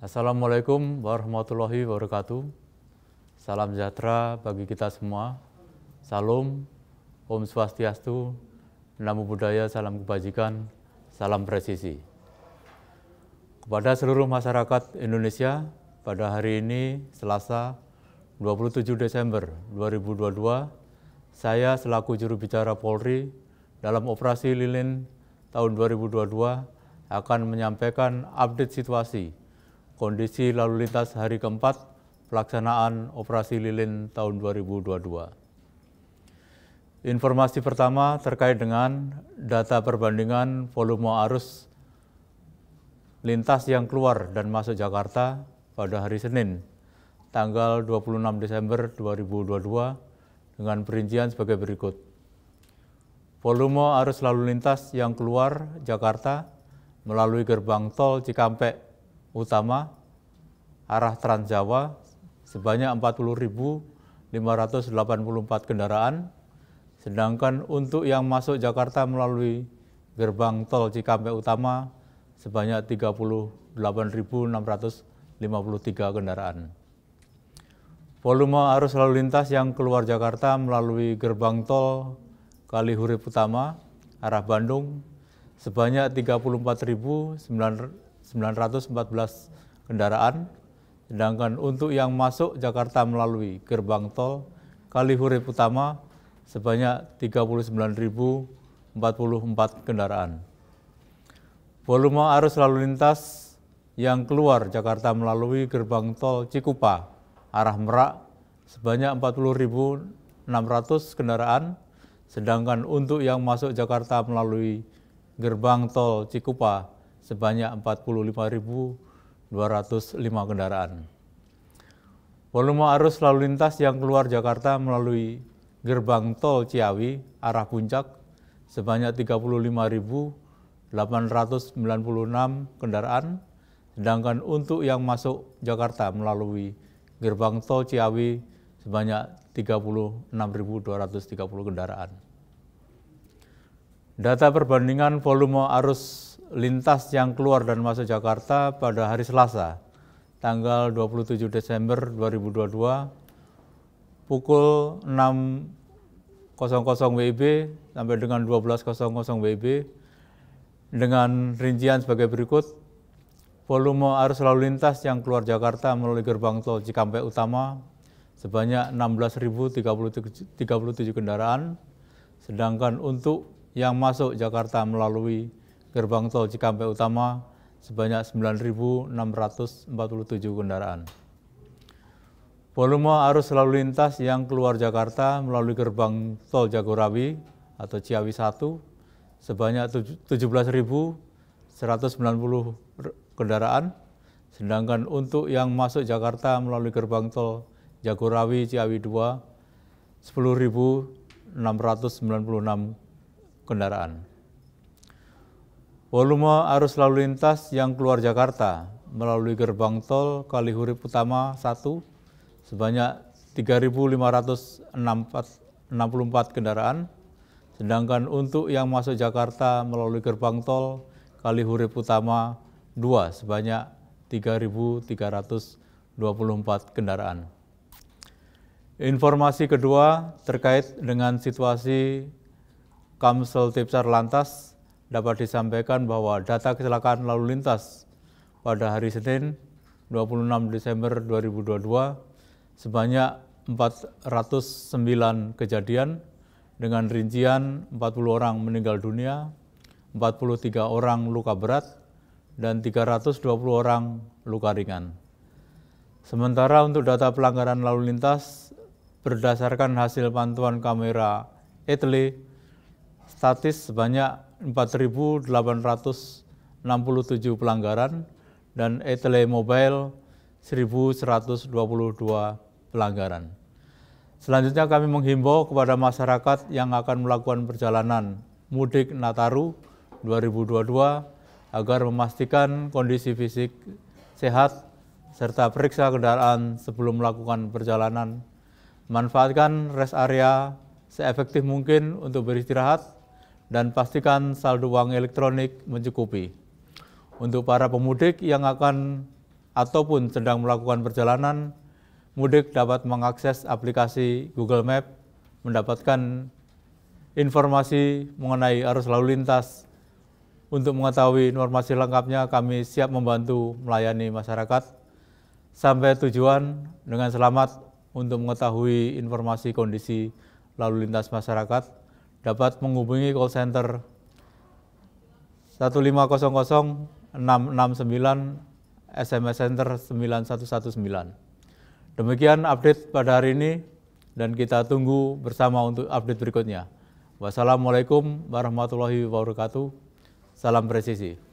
Assalamualaikum warahmatullahi wabarakatuh. Salam sejahtera bagi kita semua. Salam, Om Swastiastu, Namo Buddhaya, Salam Kebajikan, Salam Presisi. Kepada seluruh masyarakat Indonesia, pada hari ini Selasa 27 Desember 2022, saya selaku juru bicara Polri dalam operasi lilin tahun 2022 akan menyampaikan update situasi kondisi lalu lintas hari keempat pelaksanaan operasi lilin tahun 2022. Informasi pertama terkait dengan data perbandingan volume arus lintas yang keluar dan masuk Jakarta pada hari Senin, tanggal 26 Desember 2022 dengan perincian sebagai berikut. Volume arus lalu lintas yang keluar Jakarta melalui gerbang tol Cikampek utama arah Trans Jawa sebanyak 40.584 kendaraan, sedangkan untuk yang masuk Jakarta melalui gerbang tol Cikampek Utama sebanyak 38.653 kendaraan. Volume arus lalu lintas yang keluar Jakarta melalui gerbang tol Kalihurip Utama arah Bandung sebanyak 914 kendaraan, sedangkan untuk yang masuk Jakarta melalui gerbang tol Kalihurip Utama sebanyak 39.044 kendaraan. Volume arus lalu lintas yang keluar Jakarta melalui gerbang tol Cikupa arah Merak sebanyak 40.600 kendaraan, sedangkan untuk yang masuk Jakarta melalui gerbang tol Cikupa sebanyak 45.205 kendaraan. Volume arus lalu lintas yang keluar Jakarta melalui gerbang tol Ciawi arah puncak sebanyak 35.896 kendaraan, sedangkan untuk yang masuk Jakarta melalui gerbang tol Ciawi sebanyak 36.230 kendaraan. Data perbandingan volume arus lintas yang keluar dan masuk Jakarta pada hari Selasa, tanggal 27 Desember 2022, pukul 6.00 WIB sampai dengan 12.00 WIB, dengan rincian sebagai berikut, volume arus lalu lintas yang keluar Jakarta melalui gerbang tol Cikampek Utama sebanyak 16.037 kendaraan, sedangkan untuk yang masuk Jakarta melalui gerbang tol Cikampek Utama sebanyak 9.647 kendaraan. Volume arus lalu lintas yang keluar Jakarta melalui gerbang tol Jagorawi atau Ciawi 1 sebanyak 17.190 kendaraan, sedangkan untuk yang masuk Jakarta melalui gerbang tol Jagorawi Ciawi 2 10.696 kendaraan. Volume arus lalu lintas yang keluar Jakarta melalui gerbang tol Kalihurip Utama 1 sebanyak 3.564 kendaraan, sedangkan untuk yang masuk Jakarta melalui gerbang tol Kalihurip Utama 2 sebanyak 3.324 kendaraan. Informasi kedua terkait dengan situasi Kamsel Tipsar Lantas dapat disampaikan bahwa data kecelakaan lalu lintas pada hari Senin 26 Desember 2022 sebanyak 409 kejadian dengan rincian 40 orang meninggal dunia, 43 orang luka berat, dan 320 orang luka ringan. Sementara untuk data pelanggaran lalu lintas, berdasarkan hasil pantauan kamera ETLE, statis sebanyak 4.867 pelanggaran dan etele mobile 1.122 pelanggaran. Selanjutnya kami menghimbau kepada masyarakat yang akan melakukan perjalanan mudik Nataru 2022 agar memastikan kondisi fisik sehat serta periksa kendaraan sebelum melakukan perjalanan. Manfaatkan rest area seefektif mungkin untuk beristirahat dan pastikan saldo uang elektronik mencukupi. Untuk para pemudik yang akan ataupun sedang melakukan perjalanan, mudik dapat mengakses aplikasi Google Map mendapatkan informasi mengenai arus lalu lintas. Untuk mengetahui informasi lengkapnya, kami siap membantu melayani masyarakat sampai tujuan dengan selamat untuk mengetahui informasi kondisi lalu lintas masyarakat dapat menghubungi call center 1500669, SMS Center 9119. Demikian update pada hari ini dan kita tunggu bersama untuk update berikutnya. Wassalamualaikum warahmatullahi wabarakatuh. Salam presisi.